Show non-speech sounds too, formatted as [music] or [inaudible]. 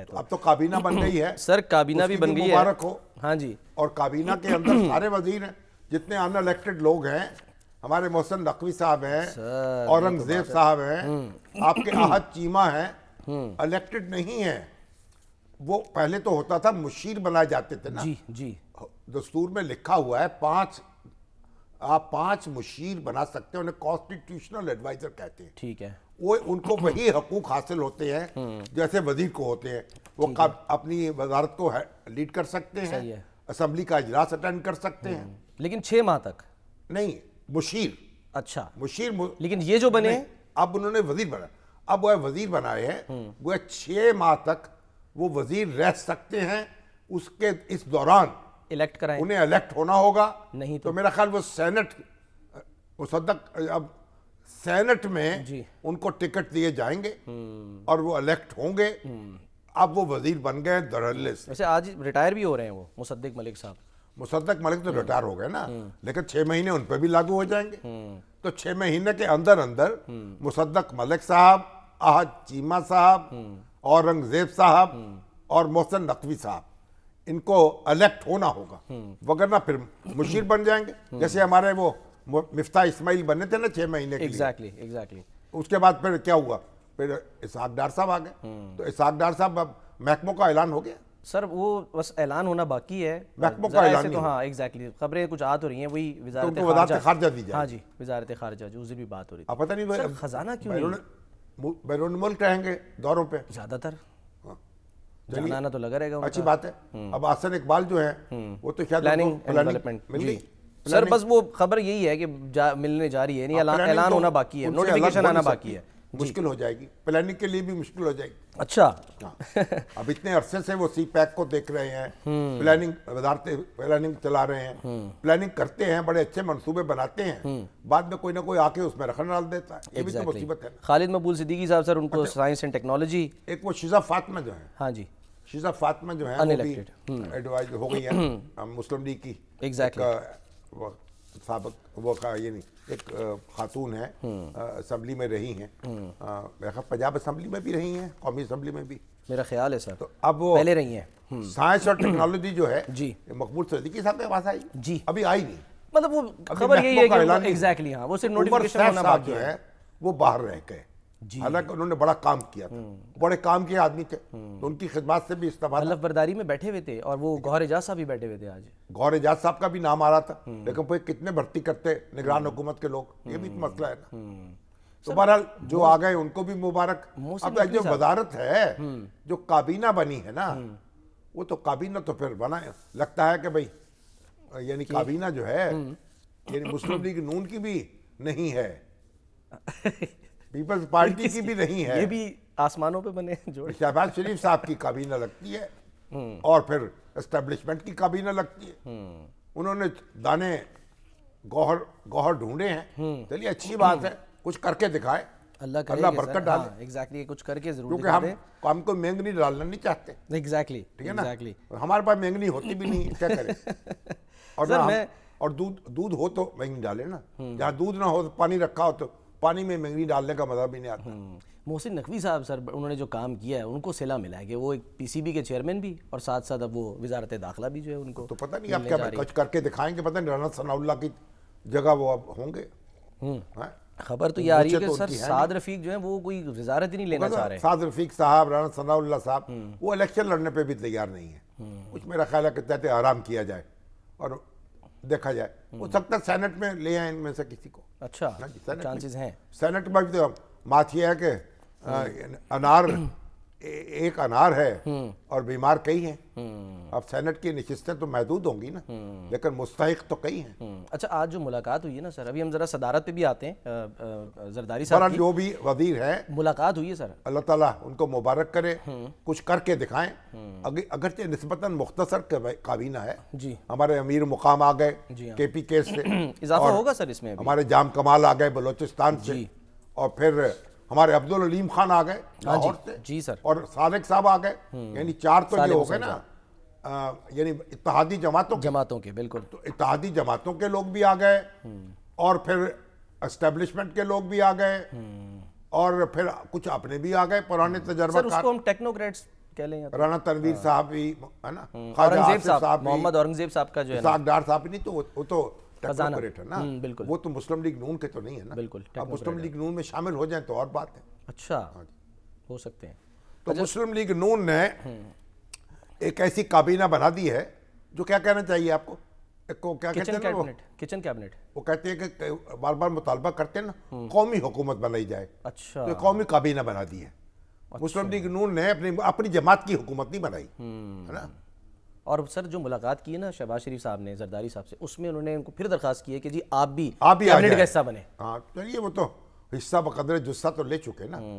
अब तो काबीना बन गई है [clears throat] सर काबीना भी बन गई है मुबारक हो हाँ जी और काबीना के अंदर [clears throat] सारे वजीर हैं जितने इलेक्टेड लोग हैं हमारे मोहसन नकवी साहब हैं तो औरंगजेब साहब हैं हम्म। आपके [clears throat] अहद चीमा हैं इलेक्टेड हम्म। नहीं है वो पहले तो होता था मुशीर बनाए जाते थे ना जी जी दस्तूर में लिखा हुआ है पांच आप पांच मुशीर बना सकते हैं उन्हें कॉन्स्टिट्यूशनल एडवाइजर कहते हैं ठीक है वो उनको वही हकूक हासिल होते हैं जैसे वजीर को होते हैं वो कब अपनी वजारत को लीड कर सकते हैं असम्बली का इजलास अटेंड कर सकते हैं हम्म। लेकिन छह माह तक नहीं मुशीर अच्छा मुशीर मु... लेकिन ये जो बने अब उन्होंने वजीर बना अब वह वजीर बनाए हैं हम्म। वह छह माह तक वो वजीर रह सकते हैं उसके इस दौरान इलेक्ट कराए उन्हें इलेक्ट होना होगा नहीं तो, तो मेरा ख्याल वो सेनेट मुसदक अब सेनेट में उनको टिकट दिए जाएंगे हम्म। और वो इलेक्ट होंगे हम्म। अब वो वजीर बन गए धड़ल्ले से वैसे आज रिटायर भी हो रहे हैं वो मुसद्दिक मलिक साहब मुसद्दिक मलिक तो रिटायर हम्म। हो गए ना लेकिन छह महीने उन पर भी लागू हो जाएंगे तो छह महीने के अंदर अंदर मुसद्दिक मलिक साहब आहद चीमा साहब औरंगजेब साहब और मोहसन नकवी साहब इनको इलेक्ट होना होगा वगरना फिर मुशीर बन जाएंगे जैसे हमारे वो मिफ्ता इस्माइल बने थे ना छह महीने एग्जैक्टली एग्जैक्टली उसके बाद फिर क्या हुआ फिर इसहाक डार साहब आ गए हम्म। तो इसहाक डार साहब अब महकमो का ऐलान हो गया सर वो बस ऐलान होना बाकी है महकमों का ऐलान तो हाँ एग्जैक्टली exactly, खबरें कुछ आ तो रही हैं वही वजारत तो खारजा दी जाए हाँ जी वजारत खारजा जी उसे भी बात हो रही है पता नहीं सर, खजाना क्यों नहीं बैरून मुल्क रहेंगे दौरों पर ज़्यादातर हाँ। जाना तो लगा रहेगा अच्छी बात है हम्म। अब आसन इकबाल जो है हम्म। वो तो क्या प्लानिंग डेवलपमेंट मिल गई सर बस वो खबर यही है कि जा, मिलने जा रही है नहीं हाँ, ऐलान तो होना बाकी है नोटिफिकेशन आना बाकी है मुश्किल हो जाएगी प्लानिंग के लिए भी मुश्किल हो जाएगी अच्छा हाँ। अब इतने अरसे से वो सी पैक को देख रहे हैं प्लानिंग वजारत प्लानिंग चला रहे हैं प्लानिंग हम्म। करते हैं बड़े अच्छे मंसूबे बनाते हैं हम्म। बाद में कोई ना कोई आके उसमें रखन डाल देता है ये भी तो मुसीबत है खालिद मकबूल सिद्दीकी साहब सर उनको साइंस एंड टेक्नोलॉजी एक वो शिजा फातमा जो है हाँ जी शिजा फातमा जो है एडवाइज हम्म। हो गई है [clears throat] मुस्लिम लीग की एग्जैक्टली सबक वो का यानी एक खातून है हम्म। असम्बली में रही हैं हम्म। मेरा पंजाब असम्बली में भी रही हैं कौमी असम्बली में भी मेरा ख्याल है सर तो अब वो पहले रही हैं हम्म। साइंस और टेक्नोलॉजी जो है जी मकबूल सदीकी साहब के पास आई जी अभी आई नहीं मतलब वो खबर यही है कि एग्जैक्टली हाँ वो सिर्फ नोटिफिकेशन होना बाकी है वो बाहर रह गए हालांकि उन्होंने बड़ा काम किया था हम्म। बड़े काम के आदमी थे हम्म। तो उनकी खिदमत से भी इस्तेमाल मतलब बर्दारी में बैठे हुए थे और वो गौर एजाज साहब भी बैठे हुए थे आज गौर एजाज साहब का भी नाम आ रहा था हम्म। लेकिन वो कितने भर्ती करते निगरान हुकूमत के लोग ये भी मसला है ना तो बहरहाल जो आ गए उनको भी मुबारक अब तो जो वजारत है जो काबीना बनी है ना वो तो काबीना तो फिर बना है लगता है कि भाई यानी काबीना जो है यानी मुस्लिम लीग नून की भी नहीं है [laughs] पीपल्स पार्टी की भी नहीं है ये भी आसमानों पे बने जोड़ शहबाज शरीफ साहब की कभी ना लगती है हम्म। और फिर एस्टेब्लिशमेंट की कभी ना लगती है हम्म। उन्होंने दाने गौहर गौहर ढूंढे हैं हम्म। चलिए अच्छी बात है कुछ करके दिखाए अल्लाह अल्लाह बरकत डाले हाँ, एग्जैक्टली कुछ करके जरूर क्योंकि हम काम को मैंगनी डालना नहीं चाहते एग्जैक्टली ठीक है ना एग्जैक्टली हमारे पास मैंगनी होती भी नहीं क्या करें [laughs] और सर, मैं और दूध दूध हो तो मैंगनी डाले ना जहाँ दूध ना हो तो पानी रखा हो तो पानी में मंगनी डालने का मजा भी नहीं आता हम्म, मोहसिन नकवी साहब सर उन्होंने जो काम किया है उनको सिला मिला है कि वो एक पीसीबी के चेयरमैन भी और साथ साथ अब वो वजारत दाखिला भी जो है उनको तो पता नहीं आप क्या कुछ करके दिखाएंगे पता नहीं राना सनाउल्ला की जगह वो अब होंगे हम्म, खबर तो ये आ रही है कि तो सर साद रफीक जो है वो कोई वजारत ही नहीं लेना चाह रहे साद रफीक साहब राना सनाउल्ला साहब हम्म। वो इलेक्शन लड़ने पर भी तैयार नहीं है कुछ मेरा ख्याल है कि तहत आराम किया जाए और देखा जाए हो हम्म। सकता है सेनेट में ले आए इनमें से किसी को अच्छा चांसेस हाँ हैं सेनेट में भी तो माथ ये है कि हम्म। अनार एक अनार है हम्म। और बीमार कई हैं अब सेनेट की नशस्तें तो महदूद होंगी ना हम्म। लेकिन मुस्तक तो कई हैं हम्म। अच्छा आज जो मुलाकात हुई है ना सर अभी हम जरा सदारत पे भी आते हैं जरदारी साहब जो भी वजीर है मुलाकात हुई है सर अल्लाह ताला उनको मुबारक करे हम्म। कुछ करके दिखाए अगरचे नस्बता मुख्तसर काबीना है जी हमारे अमीर मुकाम आ गए हाँ। के पी के से [clears throat] इजाफा होगा सर इसमें हमारे जाम कमाल आ गए बलोचिस्तान से और फिर हमारे अब्दुल अलीम खान आ गए हाँ जी सर और सादिक साहब आ गए यानी चार तो ये हो गए ना यानी इतिहादी जमातों जमातों के बिल्कुल तो इतिहादी जमातों के लोग भी आ गए हम्म। और फिर एस्टेब्लिशमेंट के लोग भी आ गए हम्म। और फिर कुछ अपने भी आ गए पुराने हम्म। तजर्बा उसको हम टेक्नोक्रेट्स तो- राणा तनवीर हाँ। साहब भी है ना साहब मोहम्मद औरंगजेब साहब का जो है सागदार साहब नहीं तो वो तो टेक्नोक्रेट है ना बिल्कुल वो तो मुस्लिम लीग नून के तो नहीं है ना बिल्कुल अब मुस्लिम लीग नून में शामिल हो जाए तो और बात है अच्छा हाँ हो सकते हैं तो अच्छा। मुस्लिम लीग नून ने एक ऐसी काबीना बना दी है जो क्या कहना चाहिए आपको को क्या कहते हैं किचन कैबिनेट वो कहते हैं कि बार बार मुतालबा करते हैं ना हम्म। कौमी हुकूमत बनाई जाए अच्छा तो कौमी काबीना बना दी है अच्छा। मुस्लिम लीग नून ने अपनी अपनी जमात की हुकूमत नहीं बनाई है हम्म। ना और सर जो मुलाकात की है ना शहबाज शरीफ साहब ने जरदारी साहब से उसमें उन्होंने उनको फिर दरखास्त की है कि जी आप भी आप भी कैबिनेट का हिस्सा बने हाँ चलिए तो वो तो हिस्सा बकदर जुस्सा तो ले चुके ना हम्म।